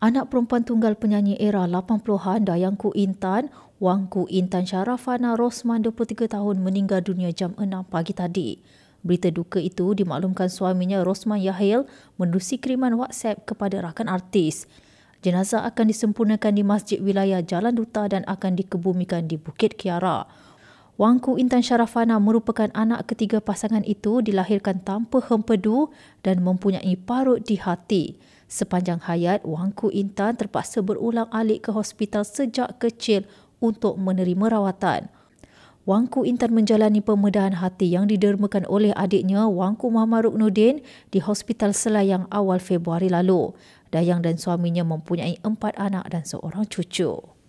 anak perempuan tunggal penyanyi era 80-an Ku Intan, Wang Ku Intan Syarafana Rosman 23 tahun meninggal dunia jam 6 pagi tadi. Berita duka itu dimaklumkan suaminya Rosman Yahil menerusi kiriman WhatsApp kepada rakan artis. Jenazah akan disempurnakan di Masjid Wilayah Jalan Duta dan akan dikebumikan di Bukit Kiara. Wangku Intan Syarafana merupakan anak ketiga pasangan itu dilahirkan tanpa hempedu dan mempunyai parut di hati. Sepanjang hayat, Wangku Intan terpaksa berulang-alik ke hospital sejak kecil untuk menerima rawatan. Wangku Intan menjalani pemedahan hati yang didermakan oleh adiknya Wangku Muhammad Ruknudin di Hospital Selayang awal Februari lalu. Dayang dan suaminya mempunyai empat anak dan seorang cucu.